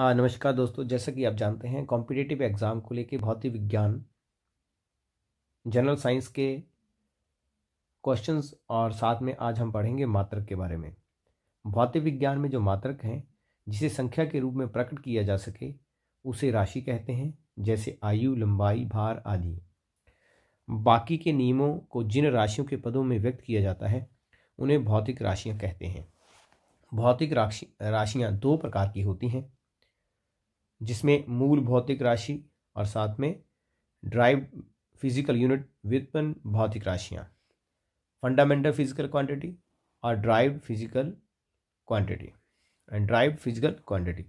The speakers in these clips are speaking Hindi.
नमस्कार दोस्तों जैसा कि आप जानते हैं कॉम्पिटेटिव एग्ज़ाम को लेके भौतिक विज्ञान जनरल साइंस के क्वेश्चंस और साथ में आज हम पढ़ेंगे मात्रक के बारे में भौतिक विज्ञान में जो मात्रक हैं जिसे संख्या के रूप में प्रकट किया जा सके उसे राशि कहते हैं जैसे आयु लंबाई भार आदि बाकी के नियमों को जिन राशियों के पदों में व्यक्त किया जाता है उन्हें भौतिक राशियाँ कहते हैं भौतिक राशि राशियाँ दो प्रकार की होती हैं जिसमें मूल भौतिक राशि और साथ में ड्राइव फिजिकल यूनिट व्युत्पन्न भौतिक राशियाँ फंडामेंटल फिजिकल क्वांटिटी और derived physical quantity and derived physical quantity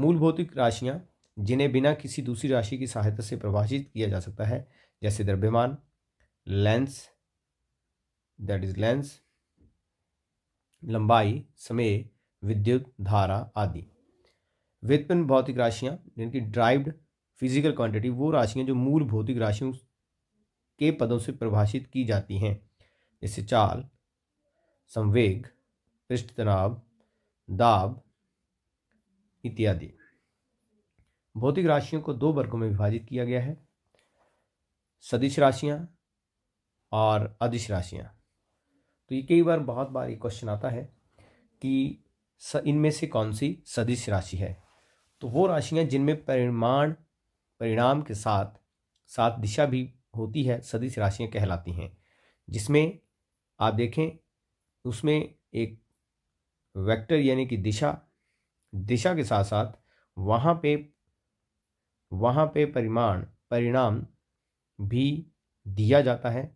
मूल भौतिक राशियाँ जिन्हें बिना किसी दूसरी राशि की सहायता से प्रभाषित किया जा सकता है जैसे द्रव्यमान लेंस दैट इज लेंस लंबाई समय विद्युत धारा आदि व्युत्पन्न भौतिक राशियाँ यानी कि ड्राइव्ड फिजिकल क्वांटिटी वो राशियाँ जो मूल भौतिक राशियों के पदों से परिभाषित की जाती हैं जैसे चाल संवेग पृष्ठ तनाव दाब इत्यादि भौतिक राशियों को दो वर्गों में विभाजित किया गया है सदिश राशियाँ और अदिश राशियाँ तो ये कई बार बहुत बार ये क्वेश्चन आता है कि इनमें से कौन सी सदिश राशि है तो वो राशियाँ जिनमें परिमाण परिणाम के साथ साथ दिशा भी होती है सदिश राशियाँ कहलाती हैं जिसमें आप देखें उसमें एक वेक्टर यानी कि दिशा दिशा के साथ साथ वहाँ पे वहाँ पे परिमाण परिणाम भी दिया जाता है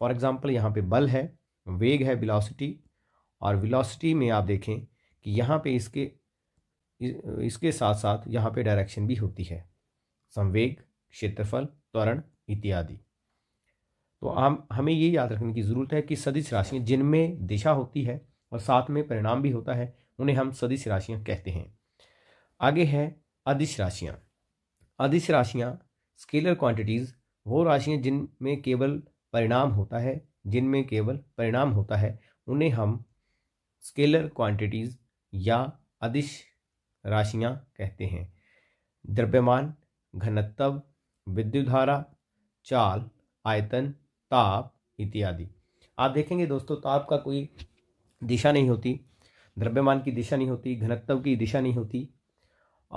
फॉर एग्ज़ाम्पल यहाँ पे बल है वेग है विलासिटी और विलासिटी में आप देखें कि यहाँ पे इसके इसके साथ साथ यहाँ पे डायरेक्शन भी होती है संवेग क्षेत्रफल त्वरण इत्यादि तो हम हमें ये याद रखने की ज़रूरत है कि सदिश राशियाँ जिनमें दिशा होती है और साथ में परिणाम भी होता है उन्हें हम सदिश राशियाँ कहते हैं आगे है अदिश राशियाँ अदिश राशियाँ स्केलर क्वांटिटीज़ वो राशियाँ जिनमें केवल परिणाम होता है जिनमें केवल परिणाम होता है उन्हें हम स्केलर क्वांटिटीज़ या अदिश राशियां कहते हैं द्रव्यमान घनत्व विद्युत धारा चाल आयतन ताप इत्यादि आप देखेंगे दोस्तों ताप का कोई दिशा नहीं होती द्रव्यमान की दिशा नहीं होती घनत्व की दिशा नहीं होती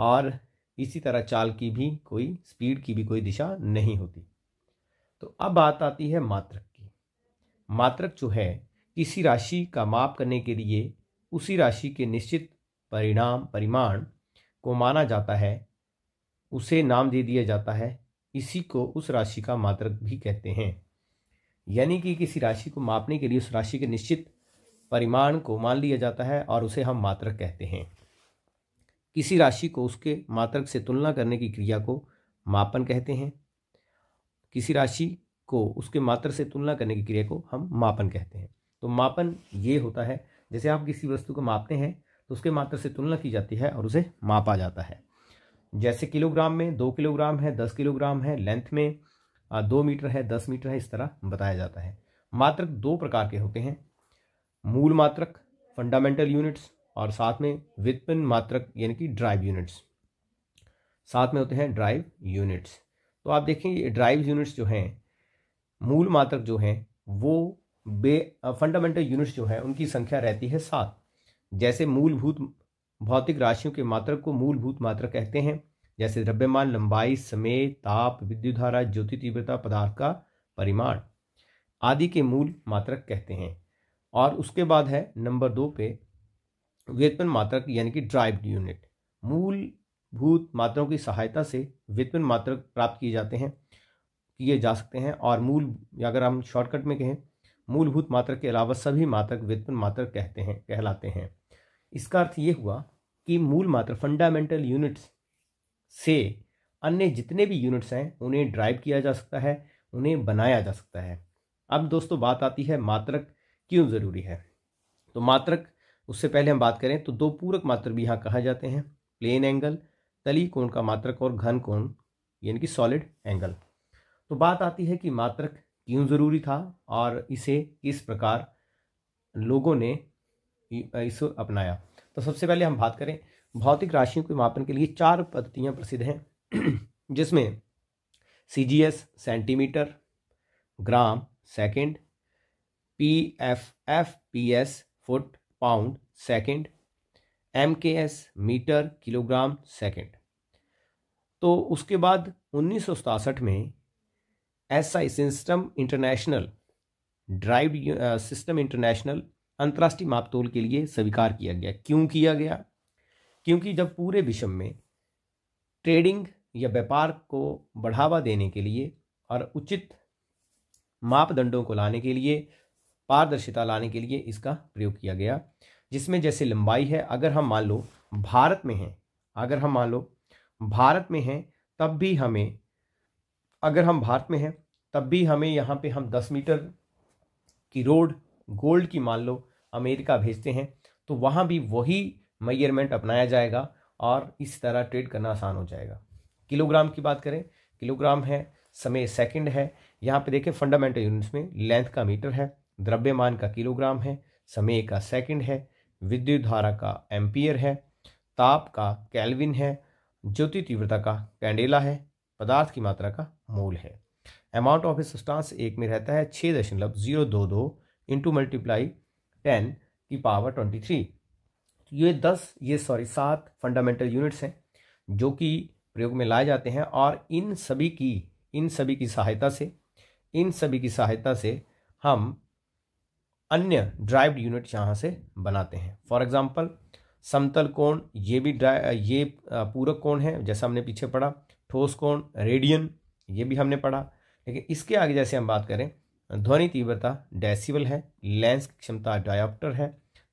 और इसी तरह चाल की भी कोई स्पीड की भी कोई दिशा नहीं होती तो अब बात आती है मात्रक की मात्रक जो है किसी राशि का माप करने के लिए उसी राशि के निश्चित परिणाम परिमाण को माना जाता है उसे नाम दे दिया जाता है इसी को उस राशि का मात्रक भी कहते हैं यानी कि किसी राशि को मापने के लिए उस राशि के निश्चित परिमाण को मान लिया जाता है और उसे हम मात्रक कहते हैं किसी राशि को उसके मात्रक से तुलना करने की क्रिया को मापन कहते हैं किसी राशि को उसके मात्र से तुलना करने की क्रिया को हम मापन कहते हैं तो मापन ये होता है जैसे आप किसी वस्तु को मापते हैं तो उसके मात्र से तुलना की जाती है और उसे मापा जाता है जैसे किलोग्राम में दो किलोग्राम है दस किलोग्राम है लेंथ में दो मीटर है दस मीटर है इस तरह बताया जाता है मात्रक दो प्रकार के होते हैं मूल मात्रक फंडामेंटल यूनिट्स और साथ में व्युत्पन्न मात्रक यानी कि ड्राइव यूनिट्स साथ में होते हैं ड्राइव यूनिट्स तो आप देखें ये ड्राइव यूनिट्स जो हैं मूल मात्रक जो हैं वो बे फंडामेंटल यूनिट्स जो हैं उनकी संख्या रहती है सात जैसे मूलभूत भौतिक राशियों के मात्रक को मूलभूत मात्रक कहते हैं जैसे द्रव्यमान लंबाई समय ताप विद्युत धारा ज्योति तीव्रता पदार्थ का परिमाण आदि के मूल मात्रक कहते हैं और उसके बाद है नंबर दो पे वेतन मात्रक यानी कि ड्राइव यूनिट मूलभूत मात्रों की सहायता से वेतन मात्रक प्राप्त किए जाते हैं किए जा सकते हैं और मूल अगर हम शॉर्टकट में कहें मूलभूत मात्रक के अलावा सभी मात्रक वेतन मात्रक कहते हैं कहलाते हैं इसका अर्थ ये हुआ कि मूल मात्र फंडामेंटल यूनिट्स से अन्य जितने भी यूनिट्स हैं उन्हें ड्राइव किया जा सकता है उन्हें बनाया जा सकता है अब दोस्तों बात आती है मात्रक क्यों ज़रूरी है तो मात्रक उससे पहले हम बात करें तो दो पूरक मात्र भी यहाँ कहा जाते हैं प्लेन एंगल तली कोण का मात्रक और घन कोण यानी कि सॉलिड एंगल तो बात आती है कि मात्रक क्यों ज़रूरी था और इसे किस प्रकार लोगों ने इस अपनाया तो सबसे पहले हम बात करें भौतिक राशियों के मापन के लिए चार पद्धतियाँ प्रसिद्ध हैं जिसमें C G S centimetre gram second P F F P S foot pound second M K S metre kilogram second तो उसके बाद उन्नीस में S I system international derived system international अंतर्राष्ट्रीय मापतोल के लिए स्वीकार किया गया क्यों किया गया क्योंकि जब पूरे विश्व में ट्रेडिंग या व्यापार को बढ़ावा देने के लिए और उचित मापदंडों को लाने के लिए पारदर्शिता लाने के लिए इसका प्रयोग किया गया जिसमें जैसे लंबाई है अगर हम मान लो भारत में हैं अगर हम मान लो भारत में हैं तब भी हमें अगर हम भारत में हैं तब भी हमें यहाँ पे हम दस मीटर की रोड गोल्ड की मान लो अमेरिका भेजते हैं तो वहाँ भी वही मैयरमेंट अपनाया जाएगा और इस तरह ट्रेड करना आसान हो जाएगा किलोग्राम की बात करें किलोग्राम है समय सेकंड है यहाँ पे देखें फंडामेंटल यूनिट्स में लेंथ का मीटर है द्रव्यमान का किलोग्राम है समय का सेकंड है विद्युत धारा का एम्पियर है ताप का कैलविन है ज्योति तीव्रता का कैंडेला है पदार्थ की मात्रा का मोल है अमाउंट ऑफ ए सब्सटेंस एक में रहता है छः दशमलव जीरो दो दो इंटू मल्टीप्लाई टेन की पावर ट्वेंटी थ्री तो ये दस ये सॉरी सात फंडामेंटल यूनिट्स हैं जो कि प्रयोग में लाए जाते हैं और इन सभी की इन सभी की सहायता से इन सभी की सहायता से हम अन्य ड्राइव्ड यूनिट यहाँ से बनाते हैं फॉर एग्जाम्पल समतल कोण ये भी ये पूरक कोण है जैसा हमने पीछे पढ़ा ठोस कोण रेडियन ये भी हमने पढ़ा लेकिन इसके आगे जैसे हम बात करें ध्वनि तीव्रता डेसिबल है लेंस की क्षमता डायोप्टर है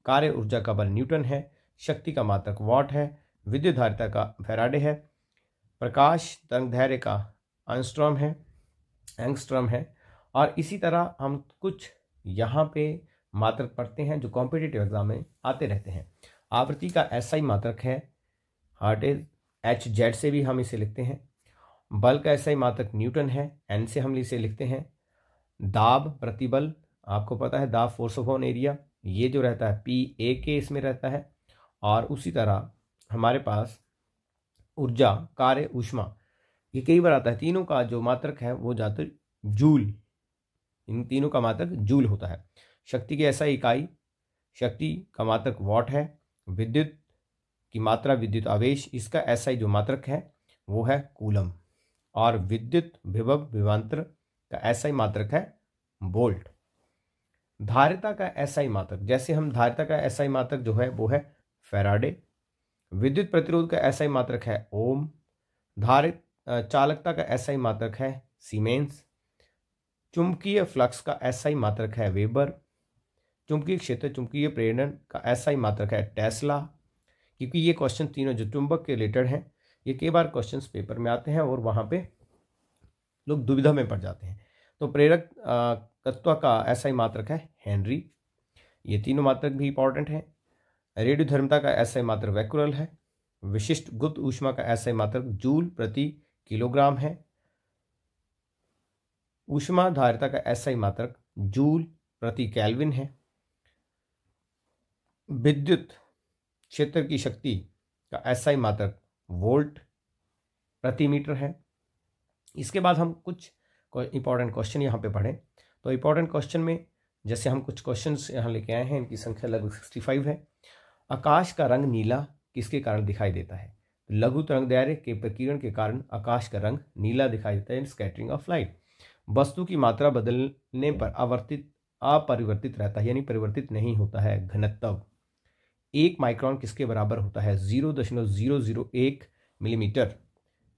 कार्य ऊर्जा का बल न्यूटन है शक्ति का मात्रक वॉट है विद्युत धारिता का फेराडे है प्रकाश तरंग धैर्य का अंस्ट्रम है एंगस्ट्रम है और इसी तरह हम कुछ यहाँ पे मात्रक पढ़ते हैं जो कॉम्पिटेटिव एग्जाम में आते रहते हैं आवृत्ति का ऐसा ही मात्रक है हार्ट इज एच जेड से भी हम इसे लिखते हैं बल का ऐसा ही मात्रक न्यूटन है एन से हम इसे लिखते हैं दाब प्रतिबल आपको पता है दाब फोर्स ऑफ ऑन एरिया ये जो रहता है पी ए के इसमें रहता है और उसी तरह हमारे पास ऊर्जा कार्य ऊष्मा ये कई बार आता है तीनों का जो मात्रक है वो जाते जूल इन तीनों का मात्रक जूल होता है शक्ति की ऐसा इकाई शक्ति का मात्रक वॉट है विद्युत की मात्रा विद्युत आवेश इसका ऐसा ही जो मात्रक है वो है कूलम और विद्युत विभव विभांतर का एसआई मात्रक है बोल्ट धारिता का ऐसा ही मात्रक जैसे हम धारिता का ही मात्रक जो है वो है फेराडे विद्युत प्रतिरोध का ऐसा ही मात्रक है ओम धारित चालकता का ऐसा ही मात्रक है सीमेंस चुंबकीय फ्लक्स का ऐसा ही मात्रक है वेबर चुंबकीय क्षेत्र चुंबकीय प्रेरण का ही मात्रक है टेस्ला क्योंकि ये क्वेश्चन तीनों जो चुंबक के रिलेटेड हैं ये कई बार क्वेश्चंस पेपर में आते हैं और वहाँ पे लोग दुविधा में पड़ जाते हैं तो प्रेरक तत्व का ऐसा ही मात्रक है हेनरी ये तीनों मात्रक भी इंपॉर्टेंट हैं रेडियो धर्मता का ऐसा ही मात्र वैकुरल है विशिष्ट गुप्त ऊष्मा का ऐसा ही मात्रक जूल प्रति किलोग्राम है ऊष्मा धारिता का ऐसा ही मात्रक जूल प्रति कैलविन है विद्युत क्षेत्र की शक्ति का ऐसा ही मात्रक वोल्ट प्रति मीटर है इसके बाद हम कुछ इंपॉर्टेंट क्वेश्चन यहाँ पे पढ़ें तो इंपॉर्टेंट क्वेश्चन में जैसे हम कुछ क्वेश्चन यहाँ लेके आए हैं इनकी संख्या लगभग सिक्सटी फाइव है आकाश का रंग नीला किसके कारण दिखाई देता है लघु तरंग दायरे के प्रकीर्ण के कारण आकाश का रंग नीला दिखाई देता है इन स्कैटरिंग ऑफ लाइट वस्तु की मात्रा बदलने पर आवर्तित अपरिवर्तित रहता है यानी परिवर्तित नहीं होता है घनत्व एक माइक्रोन किसके बराबर होता है जीरो दशमलव जीरो जीरो एक मिलीमीटर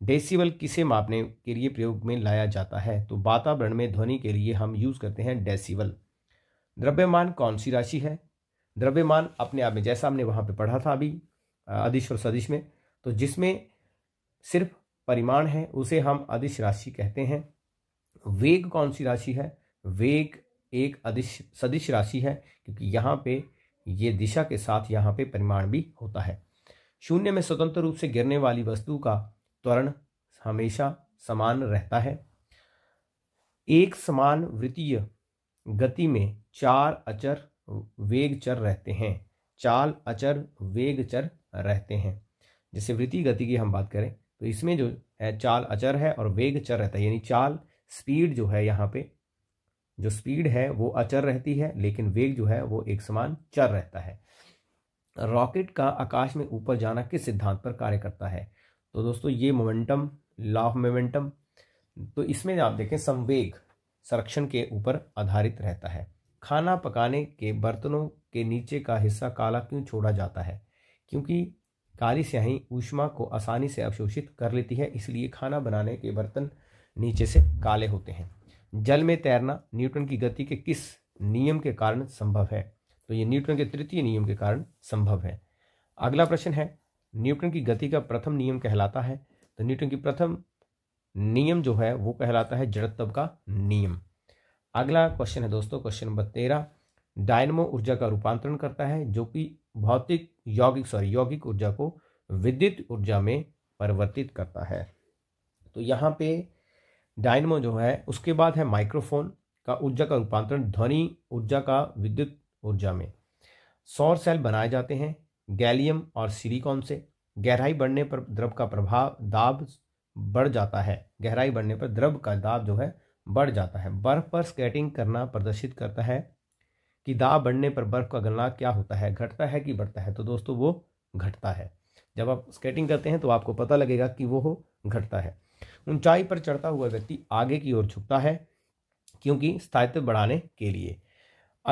डेसिबल किसे मापने के लिए प्रयोग में लाया जाता है तो वातावरण में ध्वनि के लिए हम यूज़ करते हैं डेसिबल द्रव्यमान कौन सी राशि है द्रव्यमान अपने आप में जैसा हमने वहाँ पे पढ़ा था अभी अधिश और सदिश में तो जिसमें सिर्फ परिमाण है उसे हम अधिश राशि कहते हैं वेग कौन सी राशि है वेग एक अधिश सदिश राशि है क्योंकि यहाँ पे ये दिशा के साथ यहाँ पे परिमाण भी होता है शून्य में स्वतंत्र रूप से गिरने वाली वस्तु का त्वरण हमेशा समान रहता है एक समान वृत्तीय गति में चार अचर वेग चर रहते हैं चाल अचर वेग चर रहते हैं जैसे वृत्तीय गति की हम बात करें तो इसमें जो है चाल अचर है और वेग चर रहता है यानी चाल स्पीड जो है यहाँ पे जो स्पीड है वो अचर रहती है लेकिन वेग जो है वो एक समान चर रहता है रॉकेट का आकाश में ऊपर जाना किस सिद्धांत पर कार्य करता है तो दोस्तों ये मोमेंटम लॉ ऑफ मोमेंटम तो इसमें आप देखें संवेग संरक्षण के ऊपर आधारित रहता है खाना पकाने के बर्तनों के नीचे का हिस्सा काला क्यों छोड़ा जाता है क्योंकि काली स्याही ऊष्मा को आसानी से अवशोषित कर लेती है इसलिए खाना बनाने के बर्तन नीचे से काले होते हैं जल में तैरना न्यूटन की गति के किस नियम के कारण संभव है तो ये न्यूटन के तृतीय नियम के कारण संभव है अगला प्रश्न है न्यूटन की गति का प्रथम नियम कहलाता है तो न्यूटन की प्रथम नियम जो है वो कहलाता है जड़त्व का नियम अगला क्वेश्चन है दोस्तों क्वेश्चन नंबर तेरह डायनमो ऊर्जा का रूपांतरण करता है जो कि भौतिक यौगिक सॉरी यौगिक ऊर्जा को विद्युत ऊर्जा में परिवर्तित करता है तो यहाँ पे डायनमो जो है उसके बाद है माइक्रोफोन का ऊर्जा का रूपांतरण ध्वनि ऊर्जा का विद्युत ऊर्जा में सौर सेल बनाए जाते हैं गैलियम और सिलिकॉन से गहराई बढ़ने पर द्रव का प्रभाव दाब बढ़ जाता है गहराई बढ़ने पर द्रव का दाब जो है बढ़ जाता है बर्फ पर स्केटिंग करना प्रदर्शित करता है कि दाब बढ़ने पर बर्फ का गलना क्या होता है घटता है कि बढ़ता है तो दोस्तों वो घटता है जब आप स्केटिंग करते हैं तो आपको पता लगेगा कि वो हो घटता है ऊंचाई पर चढ़ता हुआ व्यक्ति आगे की ओर झुकता है क्योंकि स्थायित्व बढ़ाने के लिए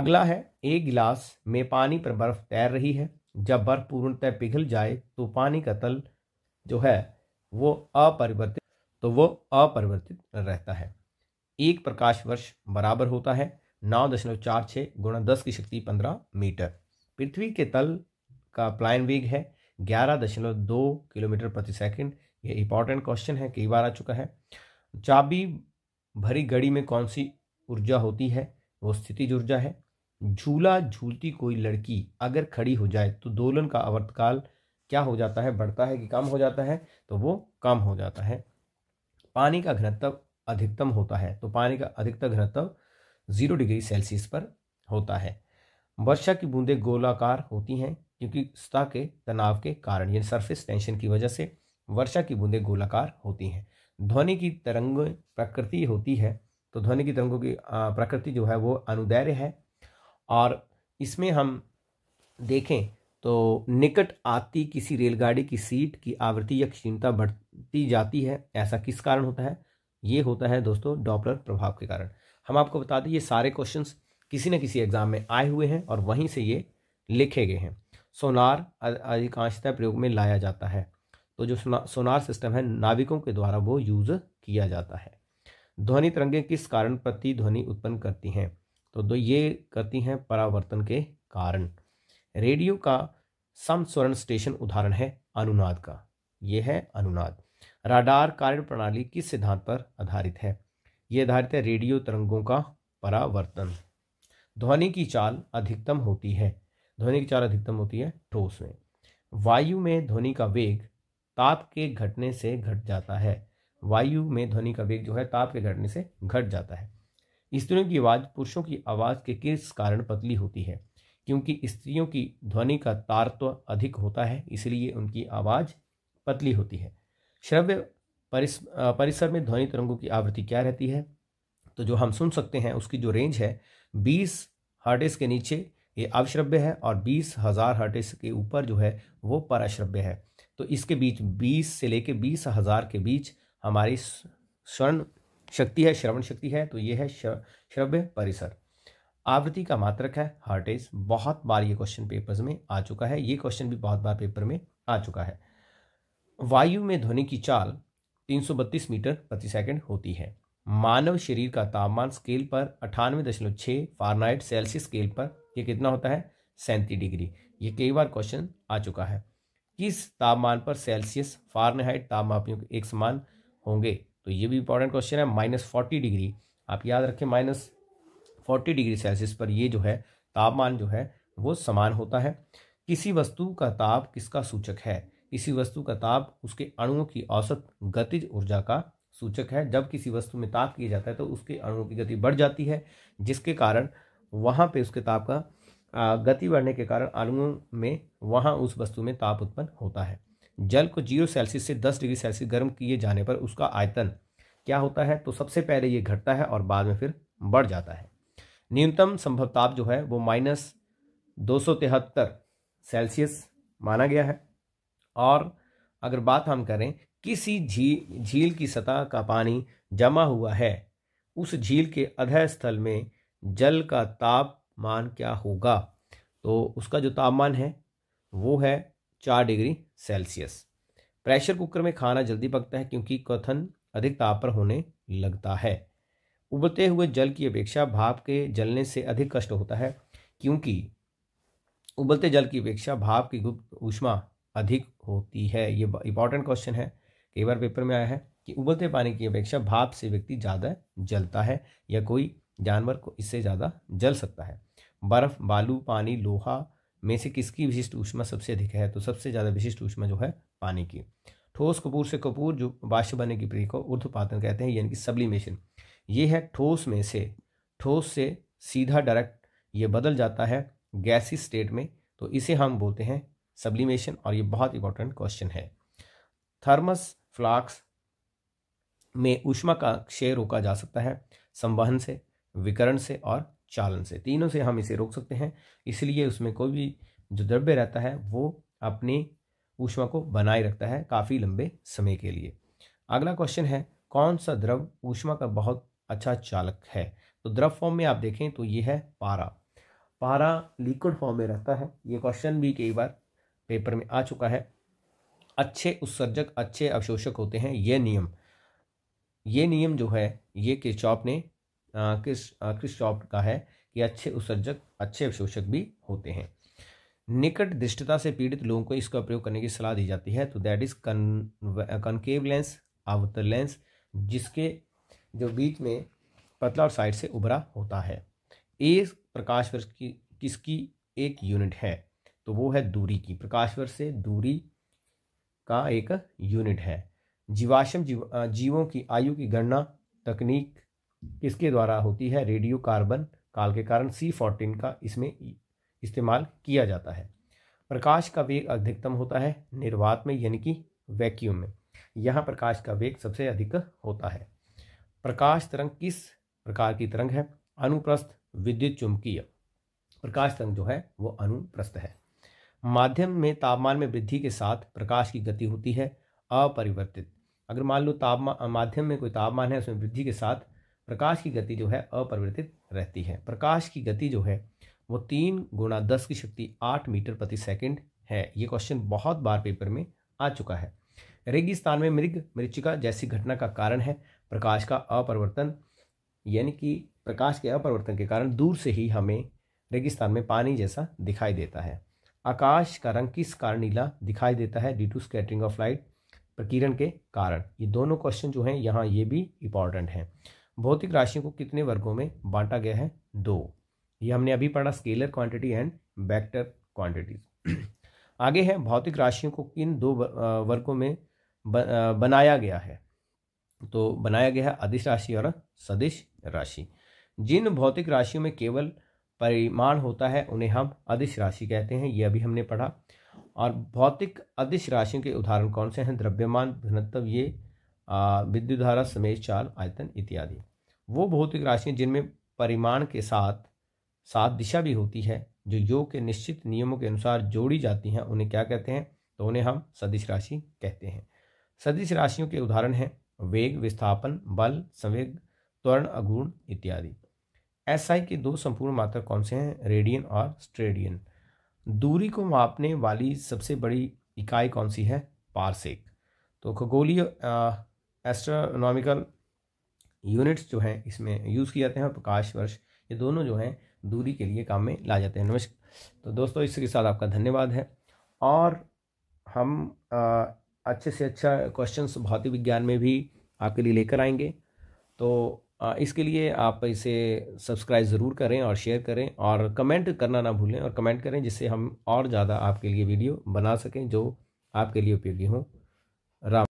अगला है एक गिलास में पानी पर बर्फ तैर रही है जब बर्फ पूर्णतः पिघल जाए तो पानी का तल जो है वो अपरिवर्तित तो वो अपरिवर्तित रहता है एक प्रकाश वर्ष बराबर होता है नौ दशमलव चार छः गुणा दस की शक्ति पंद्रह मीटर पृथ्वी के तल का प्लायन वेग है ग्यारह दशमलव दो किलोमीटर प्रति सेकंड ये इंपॉर्टेंट क्वेश्चन है कई बार आ चुका है चाबी भरी घड़ी में कौन सी ऊर्जा होती है वो स्थितिज ऊर्जा है झूला झूलती कोई लड़की अगर खड़ी हो जाए तो दोलन का अवर्तकाल क्या हो जाता है बढ़ता है कि कम हो जाता है तो वो कम हो जाता है पानी का घनत्व अधिकतम होता है तो पानी का अधिकतम घनत्व जीरो डिग्री सेल्सियस पर होता है वर्षा की बूंदें गोलाकार होती हैं क्योंकि सतह के तनाव के कारण यानी सरफेस टेंशन की वजह से वर्षा की बूंदें गोलाकार होती हैं ध्वनि की तरंग प्रकृति होती है तो ध्वनि की तरंगों की प्रकृति जो है वो अनुदैर्य है और इसमें हम देखें तो निकट आती किसी रेलगाड़ी की सीट की आवृत्ति या क्षीणता बढ़ती जाती है ऐसा किस कारण होता है ये होता है दोस्तों डॉपलर प्रभाव के कारण हम आपको बता दें ये सारे क्वेश्चन किसी न किसी एग्जाम में आए हुए हैं और वहीं से ये लिखे गए हैं सोनार अधिकांशतः प्रयोग में लाया जाता है तो जो सोनार सिस्टम है नाविकों के द्वारा वो यूज़ किया जाता है ध्वनि तिरंगे किस कारण प्रतिध्वनि उत्पन्न करती हैं तो दो ये करती हैं परावर्तन के कारण रेडियो का समस्वरण स्टेशन उदाहरण है अनुनाद का ये है अनुनाद राडार कार्य प्रणाली किस सिद्धांत पर आधारित है ये आधारित है रेडियो तरंगों का परावर्तन ध्वनि की चाल अधिकतम होती है ध्वनि की चाल अधिकतम होती है ठोस में वायु में ध्वनि का वेग ताप के घटने से घट जाता है वायु में ध्वनि का वेग जो है ताप के घटने से घट जाता है स्त्रियों की आवाज़ पुरुषों की आवाज़ के किस कारण पतली होती है क्योंकि स्त्रियों की ध्वनि का तारत्व तो अधिक होता है इसलिए उनकी आवाज़ पतली होती है श्रव्य परिस परिसर में ध्वनि तरंगों की आवृत्ति क्या रहती है तो जो हम सुन सकते हैं उसकी जो रेंज है बीस हर्टेस के नीचे ये अवश्रव्य है और बीस हज़ार हर्टेस के ऊपर जो है वो पराश्रव्य है तो इसके बीच बीस से लेके बीस हज़ार के बीच हमारी स्वर्ण शक्ति है श्रवण शक्ति है तो ये है श्रव्य परिसर आवृत्ति का मात्रक है हार्टेज बहुत बार ये क्वेश्चन पेपर्स में आ चुका है ये क्वेश्चन भी बहुत बार पेपर में आ चुका है वायु में ध्वनि की चाल 332 मीटर प्रति सेकंड होती है मानव शरीर का तापमान स्केल पर अठानवे दशमलव छः फारनाइट सेल्सियस स्केल पर यह कितना होता है सैंतीस डिग्री ये कई बार क्वेश्चन आ चुका है किस तापमान पर सेल्सियस फारनहाइट तापमापियों के एक समान होंगे तो ये भी इंपॉर्टेंट क्वेश्चन है माइनस फोर्टी डिग्री आप याद रखें माइनस फोर्टी डिग्री सेल्सियस पर ये जो है तापमान जो है वो समान होता है किसी वस्तु का ताप किसका सूचक है किसी वस्तु का ताप उसके अणुओं की औसत गतिज ऊर्जा का सूचक है जब किसी वस्तु में ताप किया जाता है तो उसके अणुओं की गति बढ़ जाती है जिसके कारण वहाँ पे उसके ताप का गति बढ़ने के कारण अणुओं में वहाँ उस वस्तु में ताप उत्पन्न होता है जल को जीरो सेल्सियस से दस डिग्री सेल्सियस गर्म किए जाने पर उसका आयतन क्या होता है तो सबसे पहले ये घटता है और बाद में फिर बढ़ जाता है न्यूनतम संभव ताप जो है वो माइनस दो सौ तिहत्तर सेल्सियस माना गया है और अगर बात हम करें किसी झील झील की सतह का पानी जमा हुआ है उस झील के अधय स्थल में जल का तापमान क्या होगा तो उसका जो तापमान है वो है चार डिग्री सेल्सियस प्रेशर कुकर में खाना जल्दी पकता है क्योंकि कथन अधिक ताप पर होने लगता है उबलते हुए जल की अपेक्षा भाप के जलने से अधिक कष्ट होता है क्योंकि उबलते जल की अपेक्षा भाप की गुप्त ऊष्मा अधिक होती है ये इंपॉर्टेंट क्वेश्चन है कई बार पेपर में आया है कि उबलते पानी की अपेक्षा भाप से व्यक्ति ज़्यादा जलता है या कोई जानवर को इससे ज़्यादा जल सकता है बर्फ़ बालू पानी लोहा में से किसकी विशिष्ट ऊष्मा सबसे अधिक है तो सबसे ज़्यादा विशिष्ट ऊष्मा जो है पानी की ठोस कपूर से कपूर जो बाष्प बनने की प्रक्रिया को ऊर्ध्वपातन कहते हैं यानी कि सब्लिमेशन ये है ठोस में से ठोस से सीधा डायरेक्ट ये बदल जाता है गैसी स्टेट में तो इसे हम बोलते हैं सब्लिमेशन और ये बहुत इंपॉर्टेंट क्वेश्चन है थर्मस फ्लाक्स में ऊष्मा का क्षय रोका जा सकता है संवहन से विकरण से और चालन से तीनों से हम इसे रोक सकते हैं इसलिए उसमें कोई भी जो द्रव्य रहता है वो अपनी ऊष्मा को बनाए रखता है काफ़ी लंबे समय के लिए अगला क्वेश्चन है कौन सा द्रव ऊष्मा का बहुत अच्छा चालक है तो द्रव फॉर्म में आप देखें तो ये है पारा पारा लिक्विड फॉर्म में रहता है ये क्वेश्चन भी कई बार पेपर में आ चुका है अच्छे उत्सर्जक अच्छे अवशोषक होते हैं ये नियम ये नियम जो है ये केचॉप ने क्रिस क्रिस शॉप का है कि अच्छे उत्सर्जक अच्छे अवशोषक भी होते हैं निकट दृष्टता से पीड़ित लोगों को इसका प्रयोग करने की सलाह दी जाती है तो that is con concave lens आवतर लेंस जिसके जो बीच में पतला और साइड से उभरा होता है ए प्रकाश वर्ष की किसकी एक यूनिट है तो वो है दूरी की प्रकाश वर्ष से दूरी का एक यूनिट है जीवाश्म जीव, जीवों की आयु की गणना तकनीक किसके द्वारा होती है रेडियो कार्बन काल के कारण सी फोर्टीन का इसमें इस्तेमाल किया जाता है प्रकाश का वेग अधिकतम होता है निर्वात में यानी कि वैक्यूम में यहाँ प्रकाश का वेग सबसे अधिक होता है प्रकाश तरंग किस प्रकार की तरंग है अनुप्रस्थ विद्युत चुंबकीय प्रकाश तरंग जो है वो अनुप्रस्थ है माध्यम में तापमान में वृद्धि के साथ प्रकाश की गति होती है अपरिवर्तित अगर मान लो तापमान माध्यम में कोई तापमान है उसमें वृद्धि के साथ प्रकाश की गति जो है अपरिवर्तित रहती है प्रकाश की गति जो है वो तीन गुणा दस की शक्ति आठ मीटर प्रति सेकंड है ये क्वेश्चन बहुत बार पेपर में आ चुका है रेगिस्तान में मृग मृचिका जैसी घटना का कारण है प्रकाश का अपरिवर्तन यानी कि प्रकाश के अपरिवर्तन के कारण दूर से ही हमें रेगिस्तान में पानी जैसा दिखाई देता है आकाश का रंग किस कारण नीला दिखाई देता है due to scattering of light प्रकीरण के कारण ये दोनों क्वेश्चन जो हैं यहाँ ये भी इंपॉर्टेंट हैं भौतिक राशियों को कितने वर्गों में बांटा गया है दो ये हमने अभी पढ़ा scalar quantity and vector quantities आगे है भौतिक राशियों को किन दो वर्गों में बनाया गया है तो बनाया गया है अधिश राशि और सदिश राशि जिन भौतिक राशियों में केवल परिमाण होता है उन्हें हम अधिश राशि कहते हैं ये अभी हमने पढ़ा और भौतिक अधिश राशियों के उदाहरण कौन से हैं द्रव्यमान घनत्व ये विद्युत धारा समेत चाल आयतन इत्यादि वो भौतिक राशियाँ जिनमें परिमाण के साथ साथ दिशा भी होती है जो योग के निश्चित नियमों के अनुसार जोड़ी जाती हैं उन्हें क्या कहते हैं तो उन्हें हम सदिश राशि कहते हैं सदिश राशियों के उदाहरण हैं वेग विस्थापन बल संवेग त्वरण अगुण इत्यादि एस आई के दो संपूर्ण मात्रा कौन से हैं रेडियन और स्ट्रेडियन दूरी को मापने वाली सबसे बड़ी इकाई कौन सी है पारसेक तो खगोलीय एस्ट्रोनॉमिकल यूनिट्स जो हैं इसमें यूज़ किए जाते हैं और प्रकाश वर्ष ये दोनों जो हैं दूरी के लिए काम में ला जाते हैं नमस्कार तो दोस्तों इसके साथ आपका धन्यवाद है और हम आ, अच्छे से अच्छा क्वेश्चंस भौतिक विज्ञान में भी आपके लिए लेकर आएंगे तो आ, इसके लिए आप इसे सब्सक्राइब ज़रूर करें और शेयर करें और कमेंट करना ना भूलें और कमेंट करें जिससे हम और ज़्यादा आपके लिए वीडियो बना सकें जो आपके लिए उपयोगी हों राम